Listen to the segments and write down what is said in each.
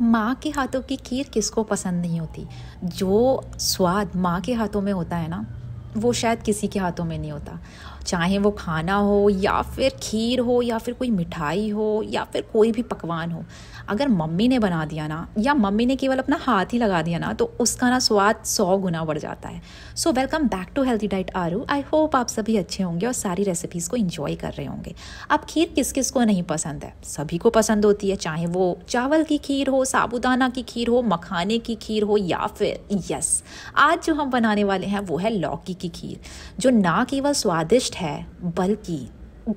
माँ के हाथों की खीर किसको पसंद नहीं होती जो स्वाद माँ के हाथों में होता है ना वो शायद किसी के हाथों में नहीं होता चाहे वो खाना हो या फिर खीर हो या फिर कोई मिठाई हो या फिर कोई भी पकवान हो अगर मम्मी ने बना दिया ना या मम्मी ने केवल अपना हाथ ही लगा दिया ना तो उसका ना स्वाद सौ गुना बढ़ जाता है so welcome back to healthy diet Aaru I hope आप सभी अच्छे होंगे और सारी रेसिपीज़ को इंजॉय कर रहे होंगे अब खीर किस किस को नहीं पसंद है सभी को पसंद होती है चाहे वो चावल की खीर हो साबुदाना की खीर हो मखाने की खीर हो या फिर यस आज जो हम बनाने वाले हैं वो है लौकी की खीर जो ना केवल स्वादिष्ट दुष्ट है बल्कि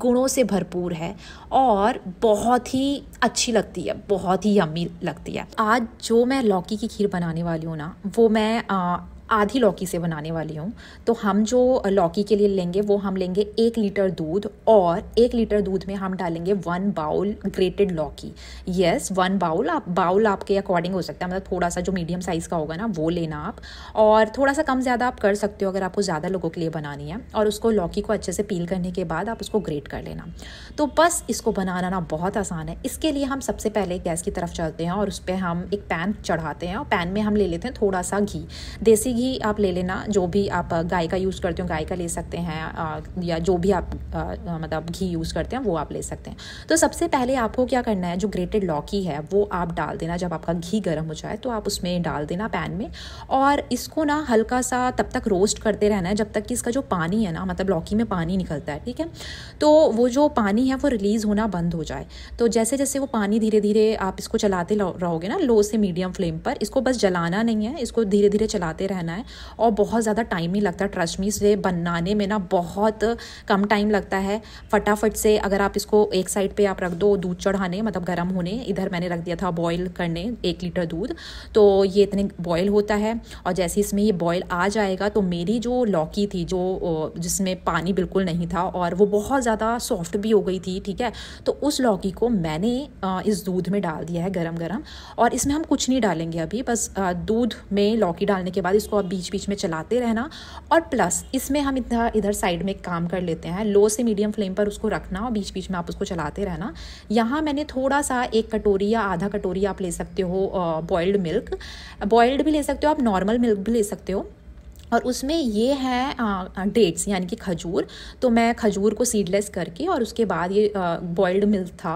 गुणों से भरपूर है और बहुत ही अच्छी लगती है बहुत ही यम्मी लगती है आज जो मैं लौकी की खीर बनाने वाली हूँ ना वो मैं आधी लौकी से बनाने वाली हूँ तो हम जो लौकी के लिए लेंगे वो हम लेंगे एक लीटर दूध और एक लीटर दूध में हम डालेंगे वन बाउल ग्रेटेड लौकी यस वन बाउल आप बाउल आपके अकॉर्डिंग हो सकता है मतलब थोड़ा सा जो मीडियम साइज़ का होगा ना वो लेना आप और थोड़ा सा कम ज़्यादा आप कर सकते हो अगर आपको ज़्यादा लोगों के लिए बनानी है और उसको लौकी को अच्छे से पील करने के बाद आप उसको ग्रेट कर लेना तो बस इसको बनाना ना बहुत आसान है इसके लिए हम सबसे पहले गैस की तरफ चलते हैं और उस पर हम एक पैन चढ़ाते हैं और पैन में हम ले लेते हैं थोड़ा सा घी देसी घी ही आप ले लेना जो भी आप गाय का यूज़ करते हो गाय का ले सकते हैं या जो भी आप मतलब घी यूज़ करते हैं वो आप ले सकते हैं तो सबसे पहले आपको क्या करना है जो ग्रेटेड लौकी है वो आप डाल देना जब आपका घी गर्म हो जाए तो आप उसमें डाल देना पैन में और इसको ना हल्का सा तब तक रोस्ट करते रहना है जब तक कि इसका जो पानी है ना मतलब लौकी में पानी निकलता है ठीक है तो वो जो पानी है वो रिलीज़ होना बंद हो जाए तो जैसे जैसे वो पानी धीरे धीरे आप इसको चलाते रहोगे ना लो से मीडियम फ्लेम पर इसको बस जलाना नहीं है इसको धीरे धीरे चलाते रहना बनाना है और बहुत ज़्यादा टाइम नहीं लगता ट्रस्ट मी से बनाने में ना बहुत कम टाइम लगता है फटाफट से अगर आप इसको एक साइड पे आप रख दो दूध चढ़ाने मतलब गर्म होने इधर मैंने रख दिया था बॉयल करने एक लीटर दूध तो ये इतने बॉयल होता है और जैसे इसमें ये बॉयल आ जाएगा तो मेरी जो लौकी थी जो जिसमें पानी बिल्कुल नहीं था और वो बहुत ज़्यादा सॉफ्ट भी हो गई थी ठीक है तो उस लौकी को मैंने इस दूध में डाल दिया है गरम गरम और इसमें हम कुछ नहीं डालेंगे अभी बस दूध में लौकी डालने के बाद इसको आप बीच बीच में चलाते रहना और प्लस इसमें हम इधर इधर साइड में काम कर लेते हैं लो से मीडियम फ्लेम पर उसको रखना और बीच बीच में आप उसको चलाते रहना यहाँ मैंने थोड़ा सा एक कटोरी या आधा कटोरी आप ले सकते हो बॉयल्ड मिल्क बॉयल्ड भी ले सकते हो आप नॉर्मल मिल्क भी ले सकते हो और उसमें ये है डेट्स यानी कि खजूर तो मैं खजूर को सीडलेस करके और उसके बाद ये बॉयल्ड मिल्क था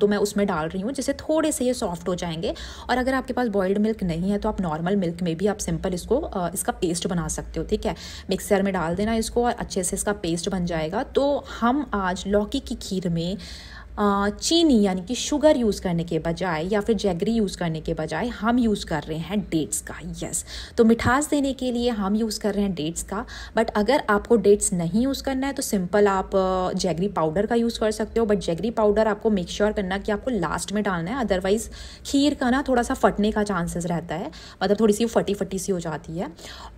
तो मैं उसमें डाल रही हूँ जिससे थोड़े से ये सॉफ्ट हो जाएंगे और अगर आपके पास बॉयल्ड मिल्क नहीं है तो आप नॉर्मल मिल्क में भी आप सिंपल इसको इसका पेस्ट बना सकते हो ठीक है मिक्सर में डाल देना इसको और अच्छे से इसका पेस्ट बन जाएगा तो हम आज लौकी की खीर में चीनी यानी कि शुगर यूज़ करने के बजाय या फिर जैगरी यूज़ करने के बजाय हम यूज़ कर रहे हैं डेट्स का यस तो मिठास देने के लिए हम यूज़ कर रहे हैं डेट्स का बट अगर आपको डेट्स नहीं यूज़ करना है तो सिंपल आप जैगरी पाउडर का यूज़ कर सकते हो बट जैगरी पाउडर आपको मेक श्योर sure करना कि आपको लास्ट में डालना है अदरवाइज़ खीर का ना थोड़ा सा फटने का चांसेस रहता है मतलब थोड़ी सी फटी फटी सी हो जाती है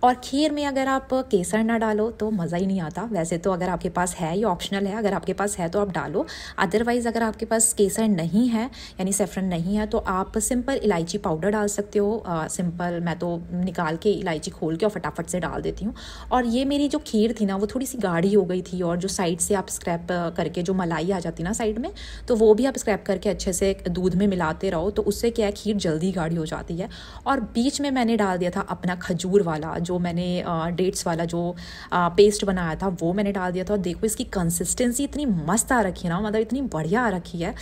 और खीर में अगर आप केसर ना डालो तो मज़ा ही नहीं आता वैसे तो अगर आपके पास है ये ऑप्शनल है अगर आपके पास है तो आप डालो अदरवाइज़ अगर आपके पास केसर नहीं है यानी सेफ्रन नहीं है तो आप सिंपल इलायची पाउडर डाल सकते हो आ, सिंपल मैं तो निकाल के इलायची खोल के और फटाफट से डाल देती हूँ और ये मेरी जो खीर थी ना वो थोड़ी सी गाढ़ी हो गई थी और जो साइड से आप स्क्रैप करके जो मलाई आ जाती ना साइड में तो वो भी आप स्क्रैप करके अच्छे से दूध में मिलाते रहो तो उससे क्या है खीर जल्दी गाढ़ी हो जाती है और बीच में मैंने डाल दिया था अपना खजूर वाला जो मैंने डेट्स वाला जो पेस्ट बनाया था वो मैंने डाल दिया था और देखो इसकी कंसिस्टेंसी इतनी मस्त आ रखी है ना मतलब इतनी बढ़िया बना रखी है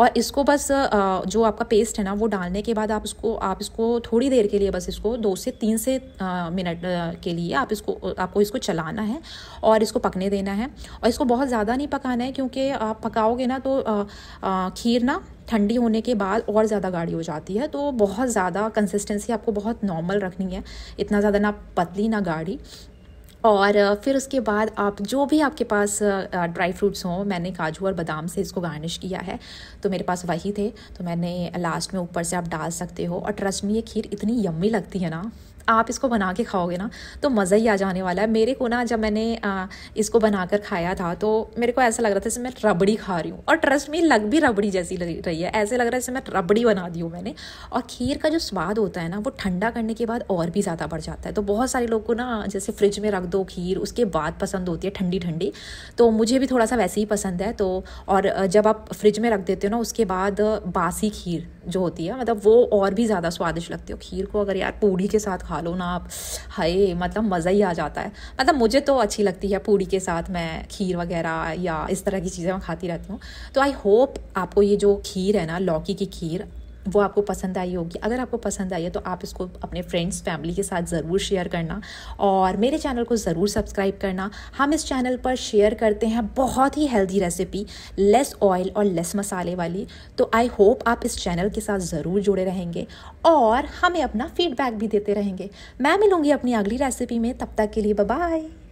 और इसको बस जो आपका पेस्ट है ना वो डालने के बाद आप इसको आप इसको थोड़ी देर के लिए बस इसको दो से तीन से मिनट के लिए आप इसको आपको इसको चलाना है और इसको पकने देना है और इसको बहुत ज़्यादा नहीं पकाना है क्योंकि आप पकाओगे ना तो खीर ना ठंडी होने के बाद और ज़्यादा गाढ़ी हो जाती है तो बहुत ज़्यादा कंसिस्टेंसी आपको बहुत नॉर्मल रखनी है इतना ज़्यादा ना पतली ना गाढ़ी और फिर उसके बाद आप जो भी आपके पास ड्राई फ्रूट्स हों मैंने काजू और बादाम से इसको गार्निश किया है तो मेरे पास वही थे तो मैंने लास्ट में ऊपर से आप डाल सकते हो और ट्रस्ट में ये खीर इतनी यम्मी लगती है ना आप इसको बना के खाओगे ना तो मज़ा ही आ जाने वाला है मेरे को ना जब मैंने आ, इसको बनाकर खाया था तो मेरे को ऐसा लग रहा था जैसे मैं रबड़ी खा रही हूँ और ट्रस्ट मी लग भी रबड़ी जैसी रही है ऐसे लग रहा है जैसे मैं रबड़ी बना दी हूँ मैंने और खीर का जो स्वाद होता है ना वो ठंडा करने के बाद और भी ज़्यादा बढ़ जाता है तो बहुत सारे लोग को ना जैसे फ्रिज में रख दो खीर उसके बाद पसंद होती है ठंडी ठंडी तो मुझे भी थोड़ा सा वैसे ही पसंद है तो और जब आप फ्रिज में रख देते हो ना उसके बाद बासी खीर जो होती है मतलब वो और भी ज़्यादा स्वादिष्ट लगती है खीर को अगर यार पूड़ी के साथ खा लो ना आप हाय मतलब मज़ा ही आ जाता है मतलब मुझे तो अच्छी लगती है पूड़ी के साथ मैं खीर वगैरह या इस तरह की चीज़ें मैं खाती रहती हूँ तो आई होप आपको ये जो खीर है ना लौकी की खीर वो आपको पसंद आई होगी अगर आपको पसंद आई है तो आप इसको अपने फ्रेंड्स फैमिली के साथ ज़रूर शेयर करना और मेरे चैनल को ज़रूर सब्सक्राइब करना हम इस चैनल पर शेयर करते हैं बहुत ही हेल्दी रेसिपी लेस ऑयल और लेस मसाले वाली तो आई होप आप इस चैनल के साथ ज़रूर जुड़े रहेंगे और हमें अपना फीडबैक भी देते रहेंगे मैं मिलूँगी अपनी अगली रेसिपी में तब तक के लिए बाय